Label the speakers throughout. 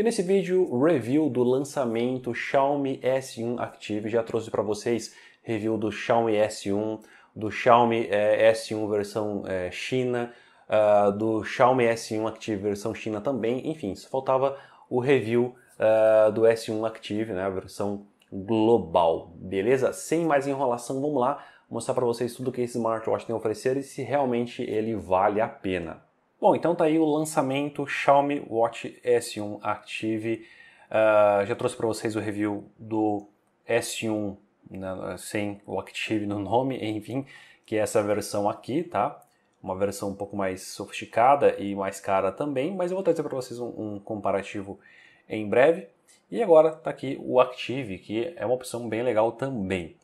Speaker 1: E nesse vídeo review do lançamento Xiaomi S1 Active, já trouxe para vocês review do Xiaomi S1, do Xiaomi eh, S1 versão eh, China, uh, do Xiaomi S1 Active versão China também, enfim, só faltava o review uh, do S1 Active, né, a versão global, beleza? Sem mais enrolação, vamos lá mostrar para vocês tudo que esse smartwatch tem a oferecer e se realmente ele vale a pena. Bom, então tá aí o lançamento Xiaomi Watch S1 Active. Uh, já trouxe para vocês o review do S1 né, sem o Active no nome, enfim, que é essa versão aqui, tá? Uma versão um pouco mais sofisticada e mais cara também, mas eu vou trazer para vocês um, um comparativo em breve. E agora tá aqui o Active, que é uma opção bem legal também.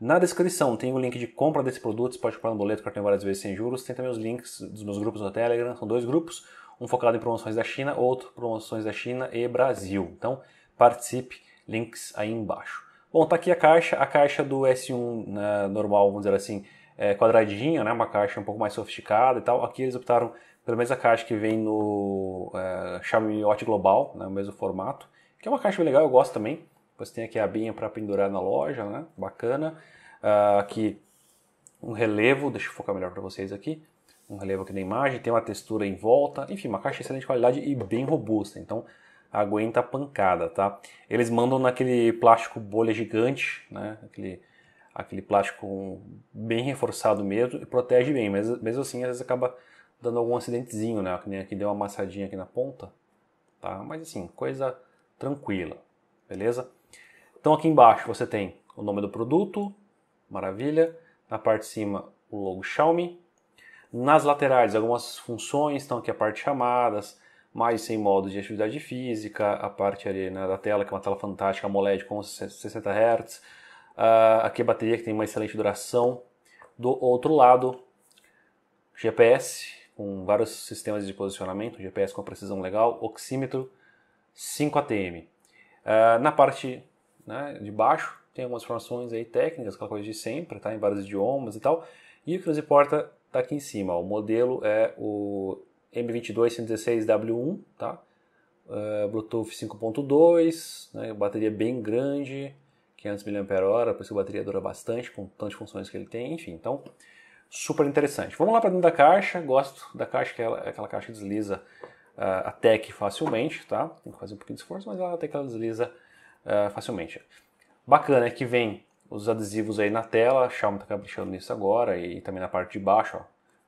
Speaker 1: Na descrição tem o link de compra desse produto, você pode comprar no boleto, cartão várias vezes sem juros. Tem também os links dos meus grupos no Telegram, são dois grupos, um focado em promoções da China, outro promoções da China e Brasil. Então participe, links aí embaixo. Bom, tá aqui a caixa, a caixa do S1 né, normal, vamos dizer assim, é quadradinha, né, uma caixa um pouco mais sofisticada e tal. Aqui eles optaram pela mesma caixa que vem no é, Xiaomi Watch Global, né, o mesmo formato, que é uma caixa bem legal, eu gosto também. Depois tem aqui a abinha para pendurar na loja, né? Bacana. Uh, aqui um relevo, deixa eu focar melhor para vocês aqui. Um relevo aqui na imagem, tem uma textura em volta. Enfim, uma caixa de excelente qualidade e bem robusta. Então, aguenta a pancada, tá? Eles mandam naquele plástico bolha gigante, né? Aquele aquele plástico bem reforçado mesmo e protege bem, mas mesmo assim às vezes acaba dando algum acidentezinho, né? Que nem aqui deu uma amassadinha aqui na ponta, tá? Mas assim, coisa tranquila, beleza? Então aqui embaixo você tem o nome do produto, maravilha. Na parte de cima o logo Xiaomi. Nas laterais algumas funções, estão aqui a parte de chamadas, mais 100 modos de atividade física, a parte ali né, da tela, que é uma tela fantástica, AMOLED com 60 Hz. Uh, aqui a bateria que tem uma excelente duração. Do outro lado, GPS com vários sistemas de posicionamento, GPS com precisão legal, oxímetro, 5 ATM. Uh, ah, na parte né, de baixo, tem algumas formações aí técnicas, aquela coisa de sempre, tá, em vários idiomas e tal. E o que nos importa está aqui em cima. O modelo é o M2216W1, tá? Uh, Bluetooth 5.2, né? bateria bem grande, 500 mAh, por isso a bateria dura bastante, com tantas funções que ele tem, enfim, então super interessante. Vamos lá para dentro da caixa, gosto da caixa, que é aquela caixa que desliza uh, eh, que facilmente, tá? Tem que fazer um pouquinho de esforço, mas ela até que ela desliza eh, facilmente. Bacana é que vem os adesivos aí na tela, a Xiaomi está caprichando nisso agora e também na parte de baixo, ó,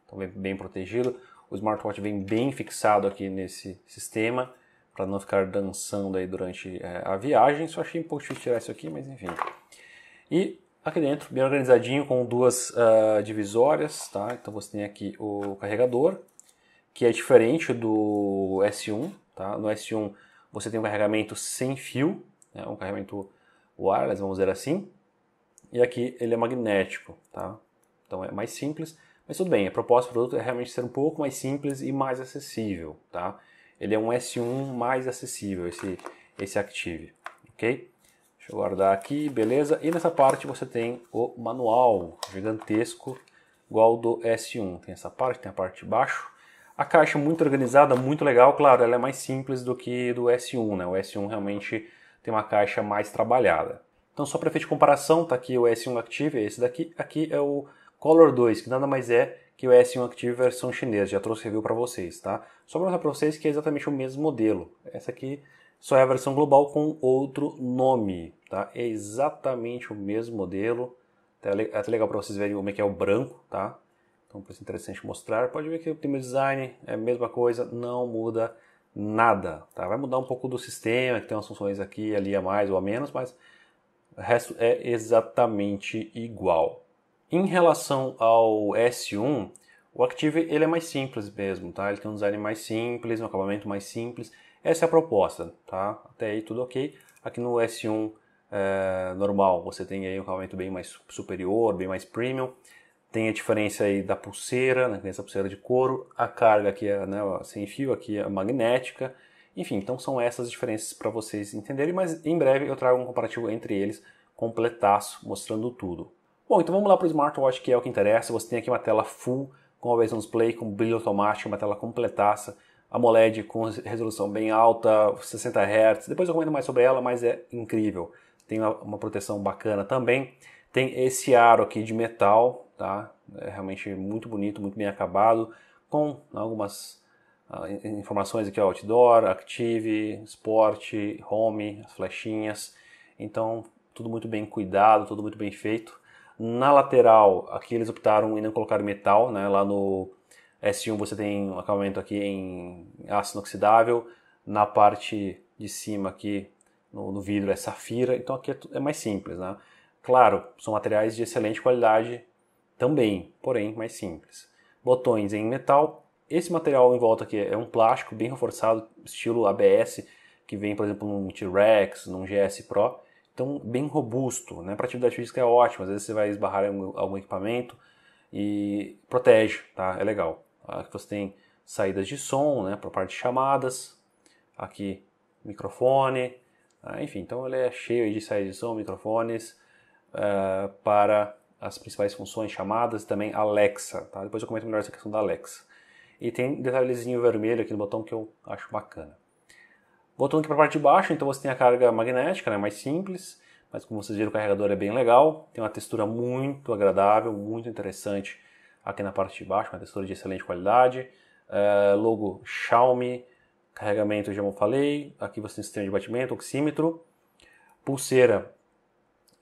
Speaker 1: então vem bem protegido. O smartwatch vem bem fixado aqui nesse sistema para não ficar dançando aí durante é, a viagem. Só achei um pouco difícil tirar isso aqui, mas enfim. E aqui dentro, bem organizadinho com duas uh, divisórias, tá? Então você tem aqui o carregador, que é diferente do S1, tá? No S1 você tem um carregamento sem fio, né? um carregamento wireless, vamos dizer assim, e aqui ele é magnético, tá? Então é mais simples, mas tudo bem, a proposta do produto é realmente ser um pouco mais simples e mais acessível, tá? Ele é um S1 mais acessível, esse, esse Active, ok? Deixa eu guardar aqui, beleza? E nessa parte você tem o manual gigantesco, igual do S1. Tem essa parte, tem a parte de baixo. A caixa é muito organizada, muito legal, claro, ela é mais simples do que do S1, né? O S1 realmente tem uma caixa mais trabalhada. Então, só para efeito de comparação, está aqui o S1 Active, esse daqui. Aqui é o Color 2, que nada mais é que o S1 Active versão chinesa. Já trouxe review para vocês, tá? Só para mostrar para vocês que é exatamente o mesmo modelo. Essa aqui só é a versão global com outro nome, tá? É exatamente o mesmo modelo. É até legal para vocês verem como é que é o branco, tá? Então, parece é interessante mostrar. Pode ver que o mesmo design é a mesma coisa, não muda nada. Tá? Vai mudar um pouco do sistema, que tem umas funções aqui ali a mais ou a menos, mas o resto é exatamente igual. Em relação ao S1, o Active ele é mais simples mesmo, tá? Ele tem um design mais simples, um acabamento mais simples. Essa é a proposta, tá? Até aí tudo ok. Aqui no S1 é, eh, normal você tem aí um acabamento bem mais superior, bem mais premium. Tem a diferença aí da pulseira, né, essa pulseira de couro, a carga aqui é né, sem fio, aqui é magnética. Enfim, então são essas diferenças para vocês entenderem, mas em breve eu trago um comparativo entre eles, completaço, mostrando tudo. Bom, então vamos lá para o smartwatch, que é o que interessa. Você tem aqui uma tela full, com a versão display, com brilho automático, uma tela completaça, AMOLED com resolução bem alta, 60 Hz. Depois eu comento mais sobre ela, mas é incrível. Tem uma, uma proteção bacana também. Tem esse aro aqui de metal, tá? É realmente muito bonito, muito bem acabado, com né, algumas ah, informações aqui, ó, outdoor, active, sport, home, as flechinhas. Então, tudo muito bem cuidado, tudo muito bem feito. Na lateral, aqui eles optaram em não colocar metal, né? Lá no S1 você tem um acabamento aqui em aço inoxidável. Na parte de cima aqui, no, no vidro, é safira. Então aqui é, é mais simples, né? Claro, são materiais de excelente qualidade, também, porém mais simples. Botões em metal. Esse material em volta aqui é um plástico bem reforçado, estilo ABS, que vem, por exemplo, num T-Rex, num GS Pro. Então, bem robusto. Né? Para atividade física é ótimo. Às vezes você vai esbarrar em algum equipamento e protege, tá? É legal. Aqui você tem saídas de som, né? Para parte de chamadas. Aqui, microfone. Ah, enfim, então ele é cheio de saídas de som, microfones uh, para as principais funções chamadas e também Alexa, tá? Depois eu comento melhor essa questão da Alexa. E tem um detalhezinho vermelho aqui no botão que eu acho bacana. Voltando aqui para a parte de baixo, então você tem a carga magnética, né, mais simples, mas como vocês viram o carregador é bem legal, tem uma textura muito agradável, muito interessante aqui na parte de baixo, uma textura de excelente qualidade, uh, logo Xiaomi, carregamento já falei, aqui você tem o sistema de batimento, oxímetro, pulseira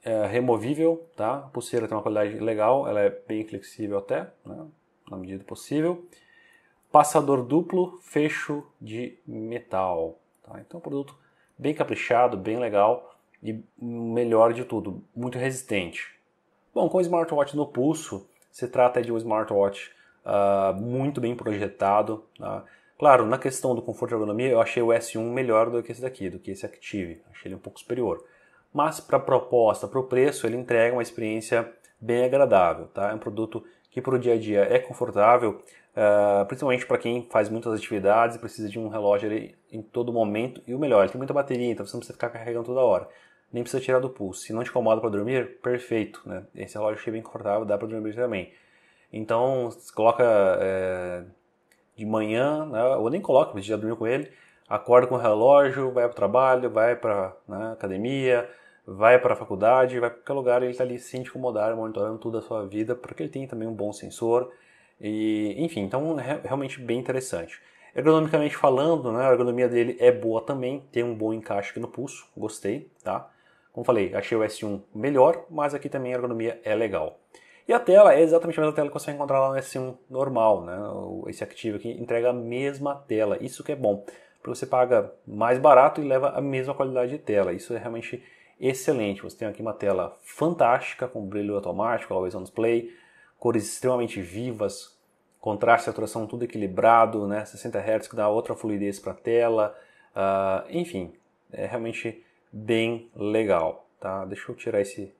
Speaker 1: é removível, tá? A pulseira tem uma qualidade legal, ela é bem flexível até, né? na medida possível. Passador duplo, fecho de metal. Tá? Então, um produto bem caprichado, bem legal e melhor de tudo, muito resistente. Bom, com o smartwatch no pulso, se trata de um smartwatch uh, muito bem projetado. Tá? Claro, na questão do conforto e ergonomia, eu achei o S1 melhor do que esse daqui, do que esse Active. Achei ele um pouco superior mas para a proposta, para o preço, ele entrega uma experiência bem agradável. Tá? É um produto que para o dia a dia é confortável, uh, principalmente para quem faz muitas atividades e precisa de um relógio ali em todo momento. E o melhor, ele tem muita bateria, então você não precisa ficar carregando toda hora. Nem precisa tirar do pulso. Se não te incomoda para dormir, perfeito. Né? Esse relógio é bem confortável, dá para dormir também. Então, coloca é, de manhã, né? ou nem coloca, mas já dormiu com ele, acorda com o relógio, vai para o trabalho, vai para né, academia, vai para a faculdade, vai para qualquer lugar, ele está ali sem te incomodar, monitorando tudo a sua vida, porque ele tem também um bom sensor. E, enfim, então é realmente bem interessante. Ergonomicamente falando, né, a ergonomia dele é boa também, tem um bom encaixe aqui no pulso, gostei, tá? Como falei, achei o S1 melhor, mas aqui também a ergonomia é legal. E a tela é exatamente a mesma tela que você vai encontrar lá no S1 normal, né? Esse Active aqui entrega a mesma tela, isso que é bom, porque você paga mais barato e leva a mesma qualidade de tela. Isso é realmente excelente. Você tem aqui uma tela fantástica com brilho automático, always on display, cores extremamente vivas, contraste, saturação tudo equilibrado, né? 60 Hz que dá outra fluidez para a tela, uh, enfim, é realmente bem legal, tá? Deixa eu tirar esse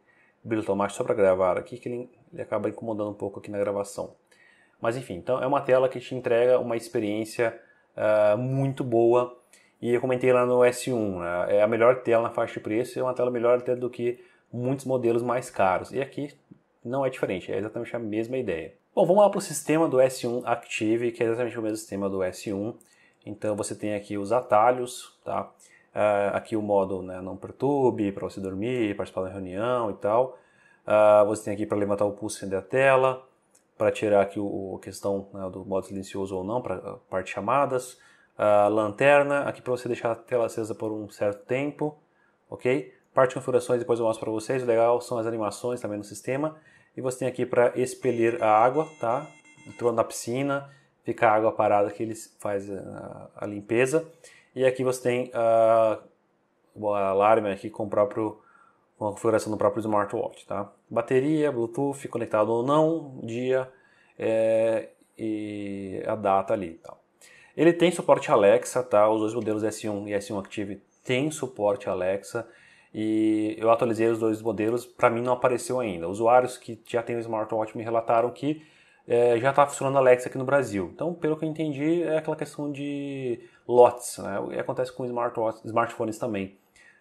Speaker 1: brilho automático só para gravar aqui, que ele, ele acaba incomodando um pouco aqui na gravação. Mas enfim, então é uma tela que te entrega uma experiência uh, muito boa e eu comentei lá no S1, né? é a melhor tela na faixa de preço, é uma tela melhor até do que muitos modelos mais caros. E aqui não é diferente, é exatamente a mesma ideia. Bom, vamos lá para o sistema do S1 Active, que é exatamente o mesmo sistema do S1. Então você tem aqui os atalhos, tá? Uh, aqui o modo né, não perturbe, para você dormir, participar da reunião e tal. Uh, você tem aqui para levantar o pulso e acender a tela, para tirar aqui o, a questão né, do modo silencioso ou não, para ah, parte chamadas a lanterna, aqui para você deixar a tela acesa por um certo tempo, ok? Parte de configurações depois eu mostro para vocês, o legal são as animações também no sistema. E você tem aqui para expelir a água, tá? Entrou na piscina, fica a água parada que ele faz a, a limpeza. E aqui você tem a, alarme aqui com o próprio com a configuração do próprio smartwatch, tá? Bateria, Bluetooth, conectado ou não, dia é, e a data ali, tal. Tá? Ele tem suporte Alexa, tá? Os dois modelos S1 e S1 Active têm suporte Alexa e eu atualizei os dois modelos, para mim não apareceu ainda. Usuários que já têm o smartwatch me relataram que é, já está funcionando Alexa aqui no Brasil. Então, pelo que eu entendi, é aquela questão de lots, né? E acontece com smartphones também.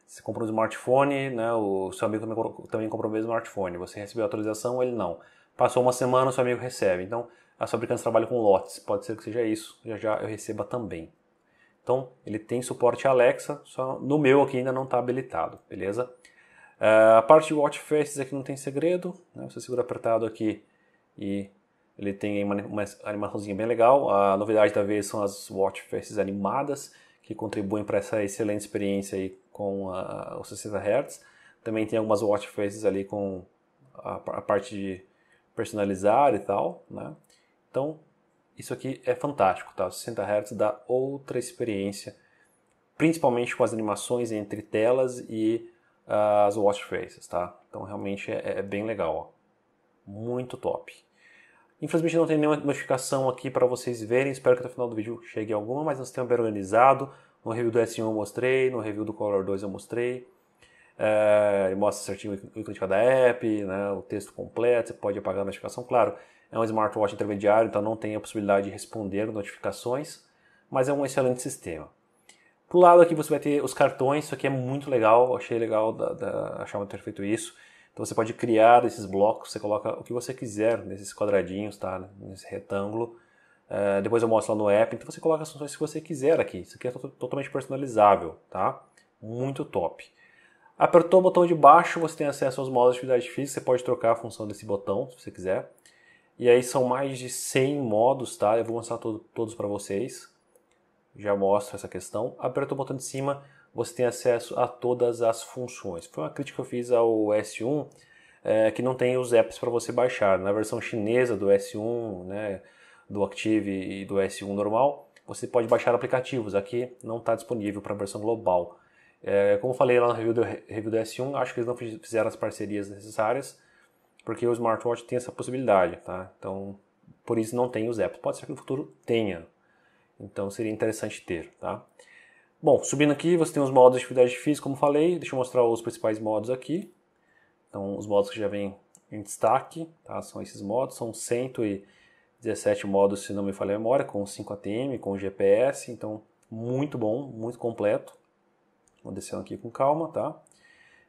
Speaker 1: Você comprou um smartphone, né? O seu amigo também, também comprou o mesmo smartphone. Você recebeu a atualização, ele não. Passou uma semana, o seu amigo recebe. Então, as fabricantes trabalham com lotes, pode ser que seja isso, já já eu receba também. Então, ele tem suporte Alexa, só no meu aqui ainda não está habilitado, beleza? Uh, a parte de Watch Faces aqui não tem segredo, né? você segura apertado aqui e ele tem uma, uma animaçãozinha bem legal. A novidade da vez são as Watch Faces animadas, que contribuem para essa excelente experiência aí com a, os 60 Hz. Também tem algumas Watch Faces ali com a, a parte de personalizar e tal, né? Então, isso aqui é fantástico, tá? 60 Hz dá outra experiência, principalmente com as animações entre telas e uh, as watch faces, tá? Então, realmente é, é bem legal, ó. Muito top. Infelizmente não tem nenhuma notificação aqui para vocês verem, espero que até o final do vídeo chegue alguma, mas nós temos bem organizado. No review do S1 eu mostrei, no review do Color 2 eu mostrei. É, mostra certinho o ícone de cada app, né, o texto completo, você pode apagar a notificação, claro. É um smartwatch intermediário, então não tem a possibilidade de responder notificações, mas é um excelente sistema. Pro lado aqui você vai ter os cartões, isso aqui é muito legal, achei legal da, da Xiaomi ter feito isso. Então você pode criar esses blocos, você coloca o que você quiser nesses quadradinhos, tá? Nesse retângulo. Uh, depois eu mostro lá no app, então você coloca as funções que você quiser aqui. Isso aqui é totalmente personalizável, tá? Muito top. Apertou o botão de baixo, você tem acesso aos modos de atividade física, você pode trocar a função desse botão, se você quiser. E aí são mais de 100 modos, tá? Eu vou mostrar todo, todos para vocês. Já mostro essa questão. Aperta o botão de cima, você tem acesso a todas as funções. Foi uma crítica que eu fiz ao S1, é, que não tem os apps para você baixar. Na versão chinesa do S1, né, do Active e do S1 normal, você pode baixar aplicativos. Aqui não está disponível para a versão global. É, como falei lá no review do, review do S1, acho que eles não fizeram as parcerias necessárias porque o smartwatch tem essa possibilidade, tá? Então, por isso não tem os apps. Pode ser que no futuro tenha. Então, seria interessante ter, tá? Bom, subindo aqui, você tem os modos de atividade física, como falei. Deixa eu mostrar os principais modos aqui. Então, os modos que já vêm em destaque, tá? São esses modos, são 117 modos, se não me falha a memória, com 5 ATM, com GPS, então muito bom, muito completo. Vou descendo aqui com calma, tá?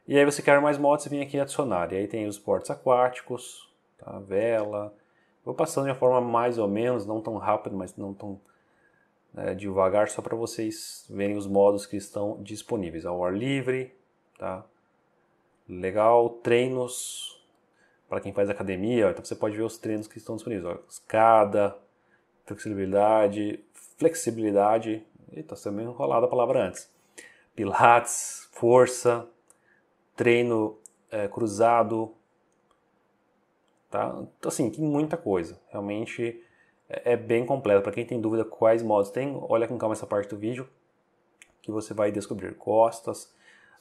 Speaker 1: E aí você quer mais mods, você vem aqui em adicionar. E aí tem os portos aquáticos, tá? vela. Vou passando de uma forma mais ou menos, não tão rápido, mas não tão né, devagar, só para vocês verem os modos que estão disponíveis. Ao ar livre, tá? legal, treinos, para quem faz academia, então você pode ver os treinos que estão disponíveis. Ó, escada, flexibilidade, flexibilidade, está sendo meio enrolada a palavra antes. Pilates, força, treino é, cruzado, tá? Então, assim, tem muita coisa. Realmente é, é bem completo. Para quem tem dúvida quais modos tem, olha com calma essa parte do vídeo que você vai descobrir costas,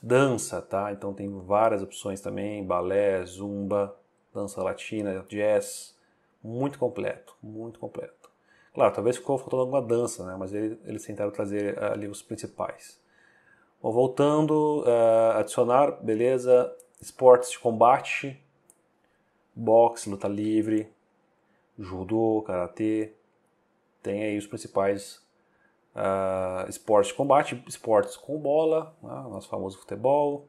Speaker 1: dança, tá? Então tem várias opções também, balé, zumba, dança latina, jazz, muito completo, muito completo. Claro, talvez ficou faltando alguma dança, né? Mas eles tentaram trazer ali os principais. Bom, voltando, uh, adicionar, beleza, esportes de combate, boxe, luta livre, judô, karatê, tem aí os principais uh, esportes de combate, esportes com bola, né, nosso famoso futebol,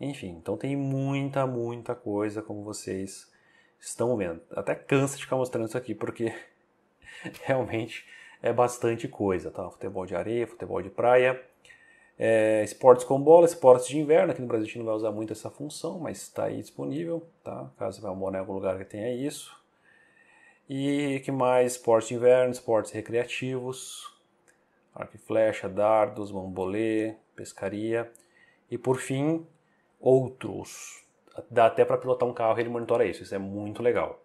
Speaker 1: enfim, então tem muita, muita coisa como vocês estão vendo. Até cansa de ficar mostrando isso aqui porque realmente é bastante coisa, tá? Futebol de areia, futebol de praia, é, esportes com bola, esportes de inverno, aqui no Brasil a gente não vai usar muito essa função, mas está aí disponível, tá? Caso vá morar em algum lugar que tenha isso. E que mais? Esportes de inverno, esportes recreativos, arco e flecha, dardos, bambolê, pescaria. E por fim, outros. Dá até para pilotar um carro e ele monitora isso, isso é muito legal.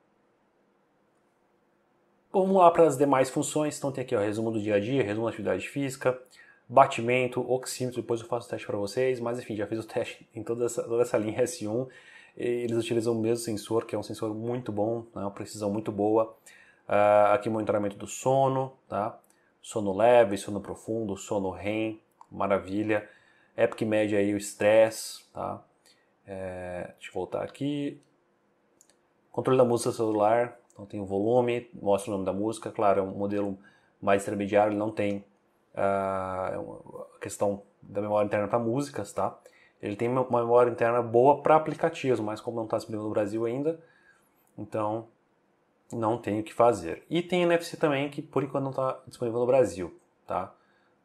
Speaker 1: vamos lá para as demais funções. Então tem aqui o resumo do dia a dia, resumo da atividade física, batimento, oxímetro, depois eu faço o teste para vocês, mas enfim, já fiz o teste em toda essa, toda essa linha S1, eles utilizam o mesmo sensor, que é um sensor muito bom, né, uma precisão muito boa, uh, aqui monitoramento do sono, tá? sono leve, sono profundo, sono REM, maravilha, Epic mede aí o estresse, tá? É, deixa eu voltar aqui, controle da música celular, então tem o volume, mostra o nome da música, claro, é um modelo mais intermediário, ele não tem ah, é a questão da memória interna para músicas, tá? Ele tem uma memória interna boa para aplicativos, mas como não está disponível no Brasil ainda, então não tem o que fazer. E tem NFC também que por enquanto não está disponível no Brasil, tá?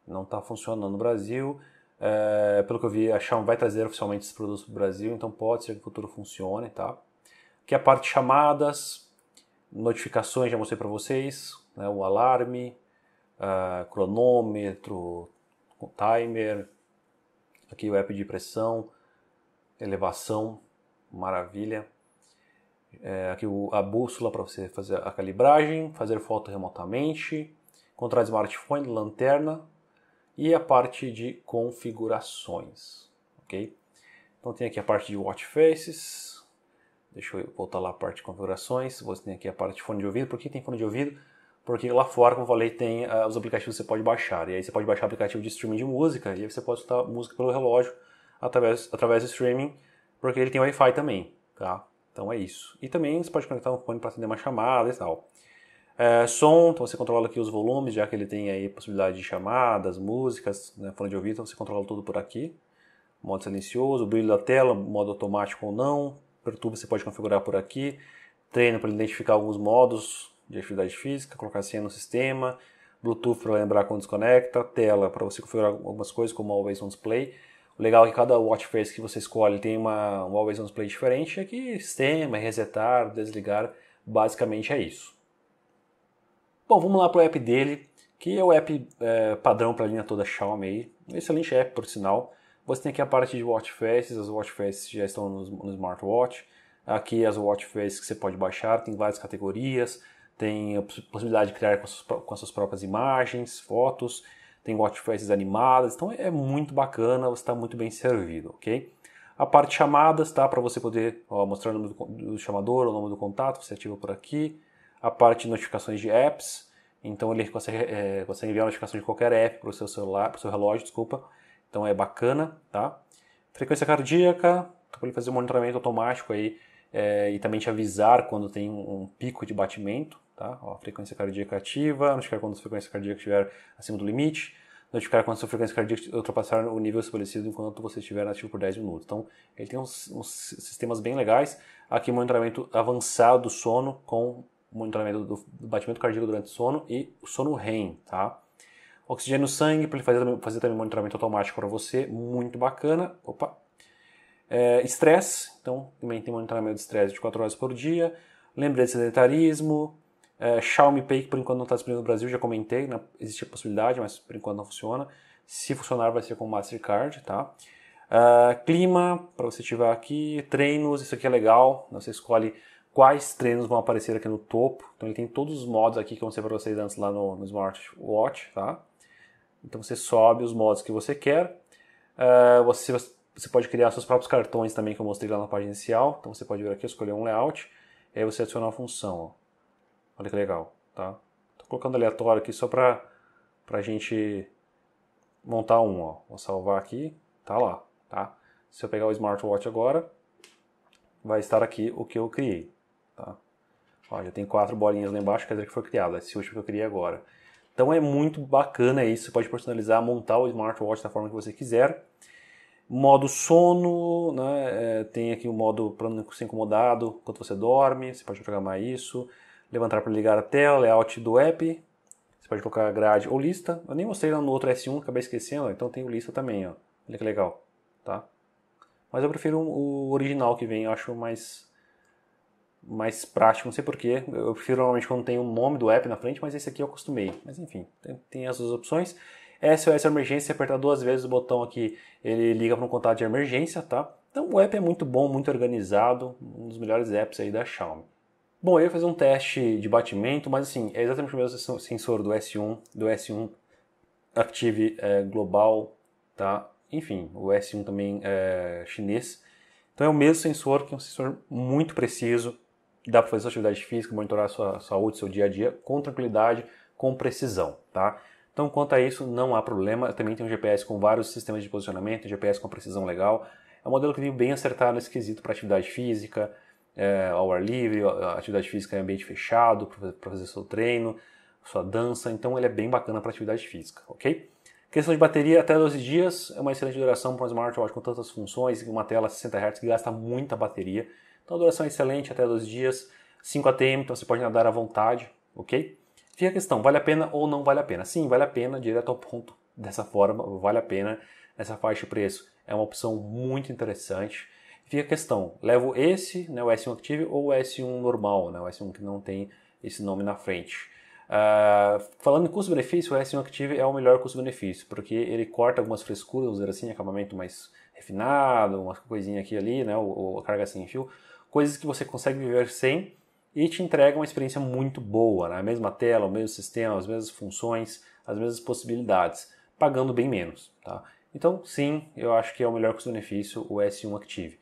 Speaker 1: Não está funcionando no Brasil. É, pelo que eu vi, a Xiaomi vai trazer oficialmente esses produtos para o Brasil, então pode ser que no futuro funcione, tá? Que a parte chamadas, notificações, já mostrei para vocês, né, o alarme, uh, cronômetro, timer, aqui o app de pressão, elevação, maravilha. É, aqui o, a bússola para você fazer a calibragem, fazer foto remotamente, controlar smartphone, lanterna e a parte de configurações, ok? Então tem aqui a parte de watch faces, deixa eu voltar lá a parte de configurações, você tem aqui a parte de fone de ouvido, por que tem fone de ouvido? porque lá fora, como eu falei, tem uh, os aplicativos que você pode baixar. E aí você pode baixar aplicativo de streaming de música, e aí você pode escutar música pelo relógio através, através do streaming, porque ele tem Wi-Fi também, tá? Então é isso. E também você pode conectar um fone para atender uma chamada e tal. É, som, então você controla aqui os volumes, já que ele tem aí possibilidade de chamadas, músicas, né, fone de ouvido, então você controla tudo por aqui. Modo silencioso, brilho da tela, modo automático ou não. Perturba você pode configurar por aqui. Treino para identificar alguns modos, de atividade física, colocar senha no sistema, Bluetooth para lembrar quando desconecta, tela para você configurar algumas coisas como o Always On Display. O legal é que cada watch face que você escolhe tem uma, um Always On Display diferente, é que sistema, é resetar, desligar, basicamente é isso. Bom, vamos lá para o app dele, que é o app é, padrão para a linha toda Xiaomi. Excelente app, por sinal. Você tem aqui a parte de watch faces, as watch faces já estão no, no smartwatch. Aqui as watch faces que você pode baixar, tem várias categorias tem a possibilidade de criar com as, suas, com as suas próprias imagens, fotos, tem watchfaces animadas, então é muito bacana, você está muito bem servido, ok? A parte chamadas, tá? Para você poder ó, mostrar o nome do, do chamador, o nome do contato, você ativa por aqui. A parte de notificações de apps, então ele consegue, é, consegue enviar notificação de qualquer app para o seu celular, para o seu relógio, desculpa. Então é bacana, tá? Frequência cardíaca, então para ele fazer um monitoramento automático aí é, e também te avisar quando tem um, um pico de batimento, Tá? Ó, frequência cardíaca ativa, notificar quando a sua frequência cardíaca estiver acima do limite, notificar quando a sua frequência cardíaca ultrapassar o nível estabelecido enquanto você estiver ativo por 10 minutos. Então, ele tem uns, uns sistemas bem legais. Aqui, monitoramento avançado do sono com monitoramento do batimento cardíaco durante o sono e o sono REM, tá? Oxigênio no sangue, para ele fazer, fazer também monitoramento automático para você, muito bacana. Opa! É, estresse, é, então também tem monitoramento de estresse de 4 horas por dia. Lembrete de sedentarismo, é, Xiaomi Pay, que por enquanto não está disponível no Brasil, já comentei, né? existe a possibilidade, mas por enquanto não funciona. Se funcionar, vai ser com Mastercard, tá? Uh, clima, para você ativar aqui. Treinos, isso aqui é legal. Né? Você escolhe quais treinos vão aparecer aqui no topo. Então ele tem todos os modos aqui que eu mostrei para vocês antes lá no, no smartwatch, tá? Então você sobe os modos que você quer. Uh, você, você pode criar seus próprios cartões também, que eu mostrei lá na página inicial. Então você pode vir aqui, escolher um layout. E aí você adiciona uma função, ó. Olha que legal, tá? Tô colocando aleatório aqui só para a gente montar um, ó. Vou salvar aqui, tá lá, tá? Se eu pegar o smartwatch agora, vai estar aqui o que eu criei, tá? Ó, já tem quatro bolinhas lá embaixo, quer dizer que foi criado, é esse último que eu criei agora. Então é muito bacana isso, você pode personalizar, montar o smartwatch da forma que você quiser. Modo sono, né? É, tem aqui o modo para não ser incomodado enquanto você dorme, você pode programar isso levantar para ligar a tela, layout do app. Você pode colocar grade ou lista. Eu nem mostrei lá no outro S1, acabei esquecendo, então tem o lista também, ó. Olha que legal, tá? Mas eu prefiro o original que vem, eu acho mais mais prático, não sei porquê. Eu prefiro normalmente quando tem o nome do app na frente, mas esse aqui eu acostumei. Mas enfim, tem, tem essas opções. SOS Emergência, apertar duas vezes o botão aqui, ele liga para um contato de emergência, tá? Então o app é muito bom, muito organizado, um dos melhores apps aí da Xiaomi. Bom, eu ia fazer um teste de batimento, mas assim, é exatamente o mesmo sensor do S1, do S1 Active é, Global, tá? Enfim, o S1 também é chinês. Então é o mesmo sensor, que é um sensor muito preciso, dá para fazer sua atividade física, monitorar sua saúde, seu dia a dia, com tranquilidade, com precisão, tá? Então, quanto a isso, não há problema. Também tem um GPS com vários sistemas de posicionamento, GPS com precisão legal. É um modelo que veio bem acertado esquisito para atividade física, é, ao ar livre, atividade física em ambiente fechado, para fazer seu treino, sua dança. Então ele é bem bacana para atividade física, ok? Questão de bateria, até 12 dias é uma excelente duração para um smartwatch com tantas funções e uma tela 60 Hz que gasta muita bateria. Então a duração é excelente, até 12 dias, 5 ATM, então você pode nadar à vontade, ok? Fica a questão, vale a pena ou não vale a pena? Sim, vale a pena, direto ao ponto, dessa forma, vale a pena. Essa faixa de preço é uma opção muito interessante fica a questão, levo esse, né, o S1 Active ou o S1 normal, né, o S1 que não tem esse nome na frente. Uh, falando em custo-benefício, o S1 Active é o melhor custo-benefício, porque ele corta algumas frescuras, vamos dizer assim, acabamento mais refinado, uma coisinha aqui ali, né, ou, carga sem fio, coisas que você consegue viver sem e te entrega uma experiência muito boa, né, a mesma tela, o mesmo sistema, as mesmas funções, as mesmas possibilidades, pagando bem menos, tá? Então, sim, eu acho que é o melhor custo-benefício o S1 Active.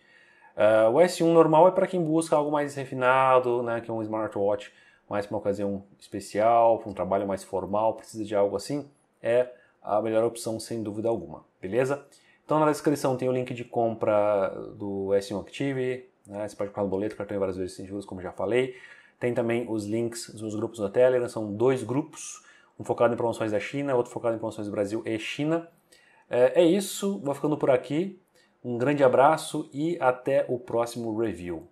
Speaker 1: Uh, o S1 normal é para quem busca algo mais refinado, né, que é um smartwatch mais para uma ocasião especial, para um trabalho mais formal, precisa de algo assim, é a melhor opção sem dúvida alguma, beleza? Então na descrição tem o link de compra do S1 Active, né, você pode comprar no boleto, cartão e várias vezes sem juros, como já falei. Tem também os links dos meus grupos da Telegram, são dois grupos, um focado em promoções da China, outro focado em promoções do Brasil e China. é, é isso, vou ficando por aqui. Um grande abraço e até o próximo review.